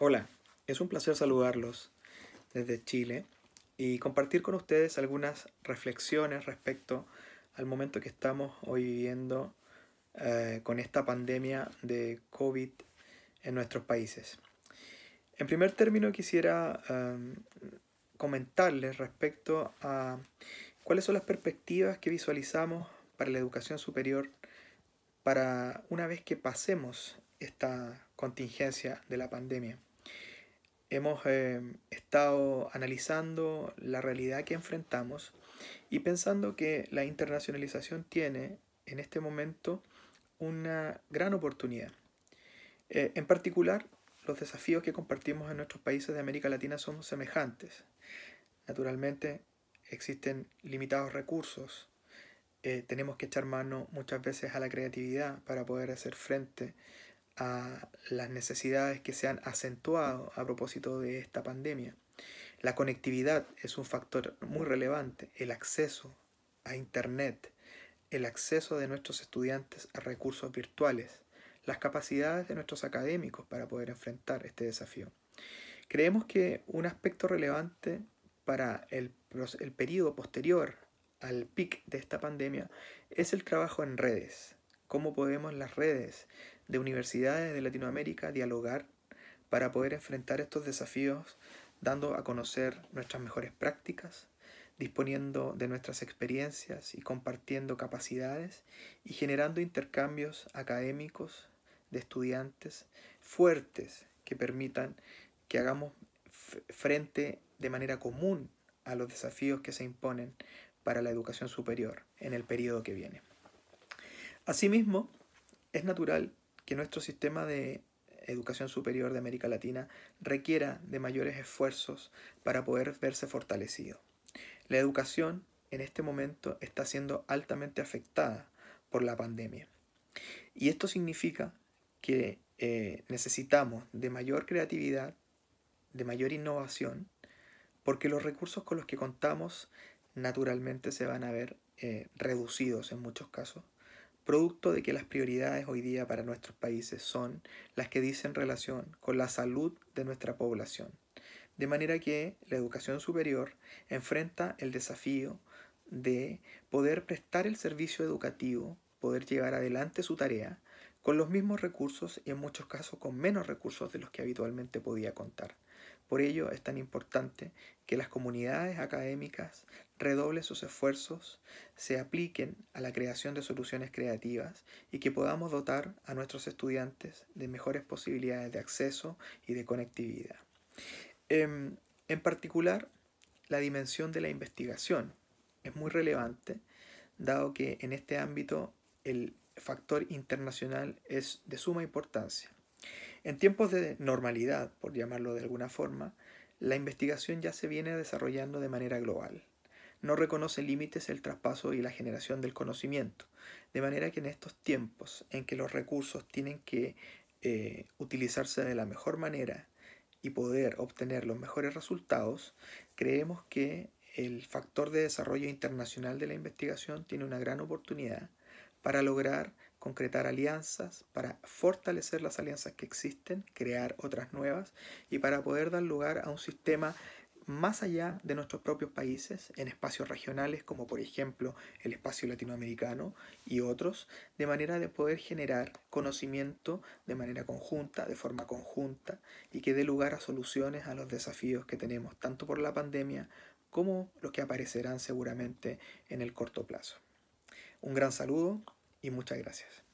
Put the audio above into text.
Hola, es un placer saludarlos desde Chile y compartir con ustedes algunas reflexiones respecto al momento que estamos hoy viviendo eh, con esta pandemia de COVID en nuestros países. En primer término quisiera em, comentarles respecto a cuáles son las perspectivas que visualizamos para la educación superior para una vez que pasemos esta contingencia de la pandemia hemos eh, estado analizando la realidad que enfrentamos y pensando que la internacionalización tiene en este momento una gran oportunidad. Eh, en particular, los desafíos que compartimos en nuestros países de América Latina son semejantes. Naturalmente, existen limitados recursos. Eh, tenemos que echar mano muchas veces a la creatividad para poder hacer frente a a las necesidades que se han acentuado a propósito de esta pandemia. La conectividad es un factor muy relevante, el acceso a Internet, el acceso de nuestros estudiantes a recursos virtuales, las capacidades de nuestros académicos para poder enfrentar este desafío. Creemos que un aspecto relevante para el, periodo posterior al pic de esta pandemia es el trabajo en redes, cómo podemos las redes de universidades de Latinoamérica dialogar para poder enfrentar estos desafíos, dando a conocer nuestras mejores prácticas, disponiendo de nuestras experiencias y compartiendo capacidades y generando intercambios académicos de estudiantes fuertes que permitan que hagamos frente de manera común a los desafíos que se imponen para la educación superior en el periodo que viene. Asimismo, es natural que nuestro sistema de educación superior de América Latina requiera de mayores esfuerzos para poder verse fortalecido. La educación en este momento está siendo altamente afectada por la pandemia. Y esto significa que eh, necesitamos de mayor creatividad, de mayor innovación, porque los recursos con los que contamos naturalmente se van a ver eh, reducidos en muchos casos producto de que las prioridades hoy día para nuestros países son las que dicen relación con la salud de nuestra población. De manera que la educación superior enfrenta el desafío de poder prestar el servicio educativo, poder llevar adelante su tarea, con los mismos recursos y en muchos casos con menos recursos de los que habitualmente podía contar. Por ello es tan importante que las comunidades académicas redoble sus esfuerzos, se apliquen a la creación de soluciones creativas y que podamos dotar a nuestros estudiantes de mejores posibilidades de acceso y de conectividad. Em, en, particular, la dimensión de la investigación es muy relevante, dado que en este ámbito el factor internacional es de suma importancia. En tiempos de normalidad, por llamarlo de alguna forma, la investigación ya se viene desarrollando de manera global no reconoce límites el traspaso y la generación del conocimiento. De manera que en estos tiempos en que los recursos tienen que eh, utilizarse de la mejor manera y poder obtener los mejores resultados, creemos que el factor de desarrollo internacional de la investigación tiene una gran oportunidad para lograr concretar alianzas, para fortalecer las alianzas que existen, crear otras nuevas y para poder dar lugar a un sistema más allá de nuestros propios países, en espacios regionales como por ejemplo el espacio latinoamericano y otros, de manera de poder generar conocimiento de manera conjunta, de forma conjunta, y que dé lugar a soluciones a los desafíos que tenemos, tanto por la pandemia como los que aparecerán seguramente en el corto plazo. Un gran saludo y muchas gracias.